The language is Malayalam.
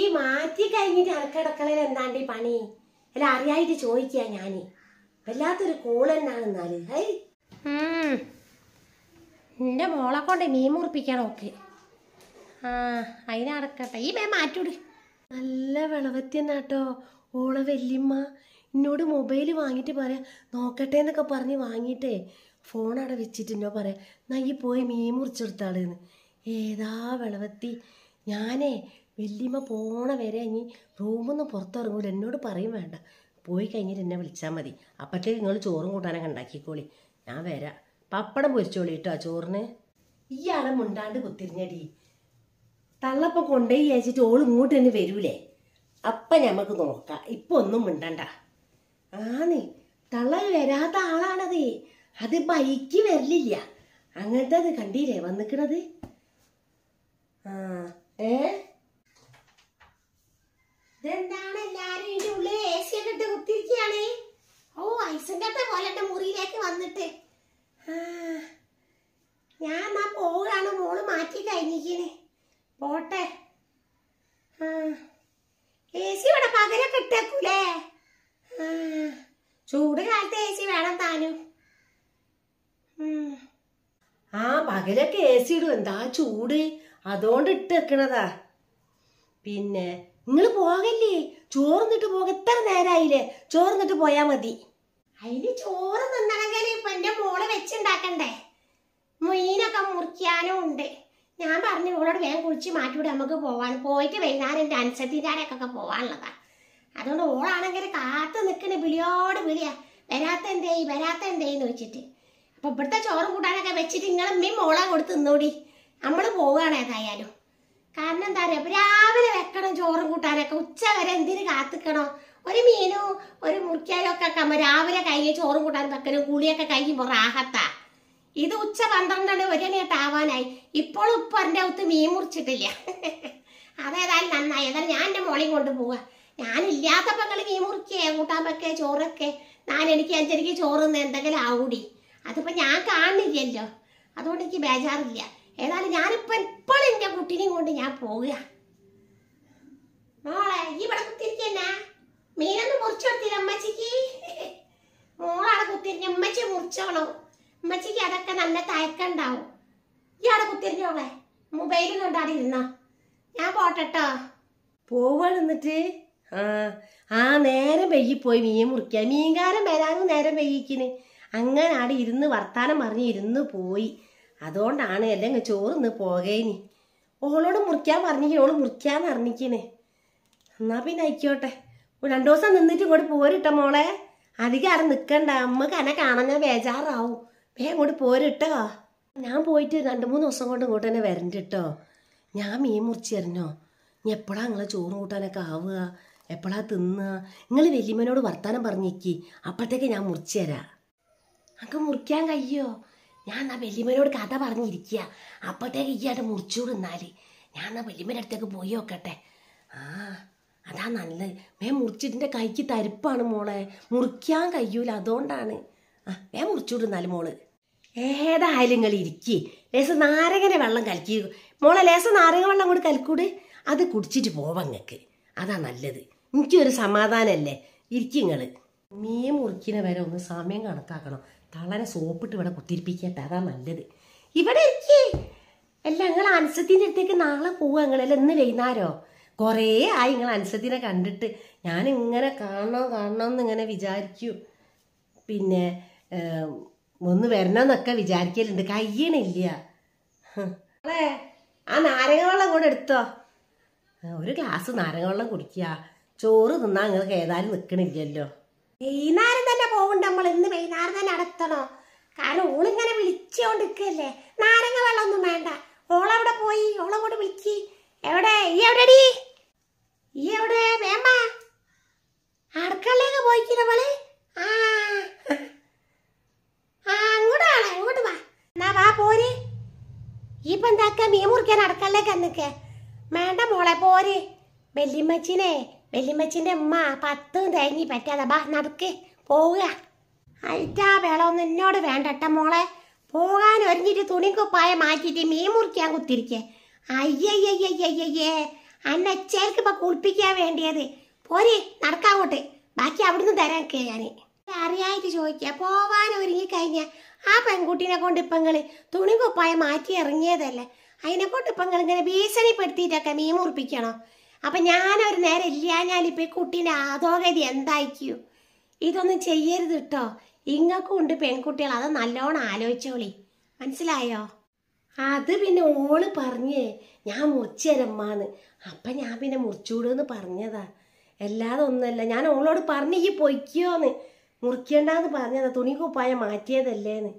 ഈ മാറ്റി കഴിഞ്ഞിട്ട് അനക്കടക്കളയിൽ എന്താണ്ട് ഈ പണി അല്ല അറിയായിട്ട് ചോദിക്കുക ഞാന് വല്ലാത്തൊരു കൂളെന്നാണ് എന്നാല് ഹൈ മോളെ കൊണ്ട് മീൻ മുറിപ്പിക്കണം ഒക്കെ ആ അതിനടക്കട്ടെ ഈ മേ മാറ്റൂട് നല്ല വിളവത്തിയെന്നാട്ടോ ഓളെ വല്യമ്മ എന്നോട് മൊബൈൽ വാങ്ങിയിട്ട് പറയാം നോക്കട്ടെ എന്നൊക്കെ പറഞ്ഞ് വാങ്ങിയിട്ടേ ഫോൺ അവിടെ വെച്ചിട്ടുണ്ടോ പറയാം ഈ പോയി മീൻ മുറിച്ചെടുത്താളെന്ന് ഏതാ വിളവത്തി ഞാനേ വെല്ലിമ്മ പോണ വരെ ഇനി റൂമൊന്ന് പുറത്തിറങ്ങൂല എന്നോട് പറയും വേണ്ട പോയി കഴിഞ്ഞിട്ട് എന്നെ വിളിച്ചാൽ മതി അപ്പോഴത്തേക്ക് നിങ്ങൾ ചോറും കൂട്ടാനൊക്കെ ഉണ്ടാക്കിക്കോളി ഞാൻ വരാം പപ്പടം പൊരിച്ചോളി കേട്ടോ ചോറിന് ഇയാളെ മുണ്ടാണ്ട് കുത്തിരിഞ്ഞടി തള്ളപ്പം കൊണ്ടുപോയി അയച്ചിട്ട് ഓൾ ഇങ്ങോട്ട് തന്നെ വരൂലേ അപ്പം ഞമ്മക്ക് നോക്കാം ഇപ്പൊ ഒന്നും മിണ്ടണ്ട ആന്നേ തള്ള വരാത്ത ആളാണത് അത് ബൈക്ക് വരലില്ല അങ്ങനത്തെ അത് കണ്ടില്ലേ വന്നിക്കണത് ആ ഏ ഇതെന്താണ് എല്ലാരും ഉള്ളിൽ എ സി ഒക്കെ ഇട്ട് കുത്തിരിക്കുകയാണ് ഓ ഐസങ്കത്തെ പോലെ മുറിയിലേക്ക് വന്നിട്ട് ഞാൻ എന്നാ പോവുകയാണ് മോള് മാറ്റി കഴിഞ്ഞിരിക്കണേ പോട്ടെ എ സി ഇവിടെ പകരൊക്കെ ഇട്ടേക്കൂലേ ചൂട് കാലത്ത് എ സി വേണം താനും ആ പകലൊക്കെ എ സി ഇടും എന്താ ചൂട് അതുകൊണ്ട് ഇട്ട് വെക്കണതാ പിന്നെ നിങ്ങൾ പോകല്ലേ ചോർന്നിട്ട് പോക ഇത്ര നേരായില്ലേ ചോർന്നിട്ട് പോയാ മതി അതിന് ചോറ് തിന്നണമെങ്കിൽ ഇപ്പൊ എന്റെ മോള് വെച്ചുണ്ടാക്കണ്ടേ മീനൊക്കെ മുറിക്കാനും ഉണ്ട് ഞാൻ പറഞ്ഞു ഇവളോട് വേഗം കുളിച്ച് മാറ്റിവിടെ നമുക്ക് പോവാൻ പോയിട്ട് വൈകുന്നേരം എന്റെ അനുസരിച്ചാരൊക്കെ പോവാനുള്ളതാ അതുകൊണ്ട് ഓളാണെങ്കിൽ കാത്തു നിൽക്കണേ വിളിയോട് വിളിയാ വരാത്ത എന്തേ വരാത്ത എന്തേന്ന് വെച്ചിട്ട് അപ്പൊ ഇവിടുത്തെ ചോറും കൂട്ടാനൊക്കെ വെച്ചിട്ട് നിങ്ങൾ മീൻ മോളെ കൊടുത്ത് തിന്നോടി നമ്മൾ പോവുകയാണ് ഏതായാലും കാരണം എന്താ പറയുക രാവിലെ വെക്കണം ചോറും കൂട്ടാനൊക്കെ ഉച്ച വരെ എന്തിനു കാത്തിക്കണോ ഒരു മീനും ഒരു മുറിക്കാനും ഒക്കെ രാവിലെ കയ്യിൽ ചോറും കൂട്ടാൻ വെക്കലും കുളിയൊക്കെ കഴിയുമ്പോൾ റാഹത്താ ഇത് ഉച്ച മണി ഒരു മണിയൊട്ട് ആവാനായി ഇപ്പോഴും ഇപ്പൊ എൻ്റെ അകത്ത് മീൻ മുറിച്ചിട്ടില്ല അതേതായാലും നന്നായി ഏതായാലും ഞാൻ എൻ്റെ മോളിയും കൊണ്ട് പോവാ ഞാനില്ലാത്തപ്പോൾ മീൻ മുറിക്കേ കൂട്ടാൻ വെക്കേ ചോറൊക്കെ ഞാൻ എനിക്ക് അഞ്ചരക്ക് ചോറുന്ന് എന്തെങ്കിലും ആവൂടി അതിപ്പോ ഞാൻ കാണില്ലല്ലോ അതുകൊണ്ട് എനിക്ക് ബേജാറില്ല ഏതായാലും ഞാനിപ്പോ ഇപ്പോൾ എന്റെ കുട്ടീനെയും കൊണ്ട് ഞാൻ പോവുക മോളെ ഈ ഇവിടെ കുത്തിരിക്കന്നെ മീനൊന്നും മുറിച്ചു അമ്മച്ചിക്ക് മോളാണ് കുത്തിരിഞ്ഞ അമ്മച്ചി മുറിച്ചോളൂ അമ്മച്ചിക്ക് അതൊക്കെ നല്ല തയക്കണ്ടാവും ഈ അവിടെ കുത്തിരിഞ്ഞോളെ മൊബൈൽ കണ്ടാടി ഇരുന്നോ ഞാൻ പോട്ടെട്ടോ പോവാണെന്നിട്ട് ആ ആ നേരം വെയ്യിപ്പോയി പോയി മീൻ മുറിക്കാൻ മീൻകാരം വരാനും നേരം വെയ്യിക്കിന് അങ്ങനെ അവിടെ ഇരുന്ന് വർത്താനം പറഞ്ഞ് ഇരുന്ന് പോയി അതുകൊണ്ടാണ് എല്ലാം ചോറ് ഇന്ന് പോകേനി ഓളോട് മുറിക്കാൻ പറഞ്ഞിരിക്കണേ ഓള് മുറിക്കാന്ന് അറിഞ്ഞിക്കണേ എന്നാ പിന്നെ ആയിക്കോട്ടെ രണ്ടു ദിവസം നിന്നിട്ട് ഇങ്ങോട്ട് പോരിട്ട മോളെ അധികം ആരും നിൽക്കണ്ട അമ്മക്ക് എന്നെ കാണാൻ ഞാൻ ബേജാറാവും വേ ഇങ്ങോട്ട് പോരിട്ടോ ഞാൻ പോയിട്ട് രണ്ട് മൂന്ന് ദിവസം കൊണ്ട് ഇങ്ങോട്ട് തന്നെ വരണ്ട കേട്ടോ ഞാൻ മീൻ മുറിച്ച് ഇനി എപ്പോഴാണ് നിങ്ങളെ ചോറും കൂട്ടാനൊക്കെ ആവുക എപ്പോഴാണ് തിന്നുക നിങ്ങൾ വലിയമ്മനോട് വർത്താനം പറഞ്ഞിരിക്കി അപ്പോഴത്തേക്ക് ഞാൻ മുറിച്ചു തരാം അങ്ങ് മുറിക്കാൻ കഴിയോ ഞാൻ എന്നാ വെല്ലിമനോട് കഥ പറഞ്ഞിരിക്കുക അപ്പോഴത്തേക്ക് ഈ ആയിട്ട് മുറിച്ചൂട് എന്നാല് ഞാൻ എന്നാ വെല്ലിമൻ്റെ അടുത്തേക്ക് പോയി നോക്കട്ടെ ആ അതാ നല്ലത് മേ മുറിച്ചിട്ടിൻ്റെ കൈക്ക് തരിപ്പാണ് മോളെ മുറിക്കാൻ കഴിയൂല അതുകൊണ്ടാണ് ആ വേ മുറിച്ചൂട് എന്നാല് മോള് ഏതായാലും നിങ്ങൾ ഇരിക്കി ലേസ നാരങ്ങനെ വെള്ളം കലക്കി മോളെ ലേസ നാരങ്ങ വെള്ളം കൂടി കലക്കൂട് അത് കുടിച്ചിട്ട് പോവാം നിങ്ങൾക്ക് അതാ നല്ലത് എനിക്കൊരു സമാധാനമല്ലേ ഇരിക്കും നിങ്ങൾ മീൻ മുറിക്കുന്ന വരെ ഒന്ന് സമയം കണക്കാക്കണം തളരെ സോപ്പിട്ട് ഇവിടെ കുത്തിരിപ്പിക്കാത്ത അതാ നല്ലത് ഇവിടെ ഇരിക്കേ അല്ല നിങ്ങൾ അനുസത്തിൻ്റെ അടുത്തേക്ക് നാളെ പോവുക നിങ്ങളല്ല ഇന്ന് വൈകുന്നേരോ കുറേ ആയി നിങ്ങൾ അനുസത്തിനെ കണ്ടിട്ട് ഞാൻ ഇങ്ങനെ കാണണം കാണണം എന്ന് ഇങ്ങനെ വിചാരിക്കും പിന്നെ ഒന്ന് എന്നൊക്കെ വിചാരിക്കലുണ്ട് കയ്യണില്ല അളേ ആ നാരങ്ങ വെള്ളം കൂടെ എടുത്തോ ഒരു ഗ്ലാസ് നാരങ്ങ വെള്ളം കുടിക്കുക ചോറ് തിന്നാൽ നിങ്ങൾക്ക് ഏതായാലും നിൽക്കണില്ലല്ലോ വൈകുന്നേരം തന്നെ പോകണ്ട നമ്മൾ ഇന്ന് വൈകുന്നേരം തന്നെ അടത്തണോ കാരണം ഓളിങ്ങനെ വിളിച്ചോണ്ടിരിക്കല്ലേ നാരങ്ങ വെള്ളമൊന്നും വേണ്ട ഓളവിടെ പോയി ഓളെ കൂടെ വിളിക്ക് എവിടെ ഈ എവിടെ ഈ എവിടെ വേമ്പ അടുക്കളയിലേക്ക് പോയിക്കില്ല മോളെ ആ ആ വാ വാ ഇപ്പൊ എന്താക്ക മീൻ മുറിക്കാൻ അടുക്കളയിലേക്ക് എന്നിക്കേ വേണ്ട മോളെ പോര് വെല്ലിമ്മച്ചിനെ വെല്ലിമ്മച്ചിൻ്റെ അമ്മ പത്തും തേങ്ങി പറ്റാതെ ബാ നടുക്ക് പോവുക അയിറ്റാ വേളൊന്നും എന്നോട് വേണ്ടട്ട മോളെ പോകാൻ ഒരുങ്ങിട്ട് തുണിക്കുപ്പായ മാറ്റിയിട്ട് മീൻ മുറിക്കാൻ കുത്തിരിക്കേ അയ്യയ്യയ്യയ്യയ്യേ അന്ന ചേർക്ക് ഇപ്പൊ കുളിപ്പിക്കാൻ വേണ്ടിയത് പോരെ നടക്കാങ്ങോട്ട് ബാക്കി അവിടുന്ന് തരാൻ ഞാൻ അറിയായിട്ട് ചോദിക്കുക പോവാൻ ഒരുങ്ങി കഴിഞ്ഞ ആ പെൺകുട്ടീനെ കൊണ്ട് ഇപ്പങ്ങള് തുണി കുപ്പായ മാറ്റി ഇറങ്ങിയതല്ലേ അതിനെ കൊണ്ട് ഇപ്പങ്ങൾ ഇങ്ങനെ ഭീഷണിപ്പെടുത്തിയിട്ടൊക്കെ മീൻ മുറിപ്പിക്കണോ അപ്പം ഞാനൊരു നേരം ഇല്ല ഞാനിപ്പോൾ ഈ കുട്ടീൻ്റെ ആദോഗതി എന്തായിക്കൂ ഇതൊന്നും ചെയ്യരുത് കേട്ടോ ഇങ്ങക്കും ഉണ്ട് പെൺകുട്ടികൾ അത് നല്ലോണം ആലോചിച്ചോളി മനസ്സിലായോ അത് പിന്നെ ഓള് പറഞ്ഞ് ഞാൻ മുറിച്ചരമ്മാന്ന് അപ്പം ഞാൻ പിന്നെ മുറിച്ചുവിടുമെന്ന് പറഞ്ഞതാ അല്ലാതെ ഞാൻ ഓളോട് പറഞ്ഞ് ഈ പൊയ്ക്കോന്ന് മുറിക്കണ്ടെന്ന് പറഞ്ഞതാ തുണി മാറ്റിയതല്ലേന്ന്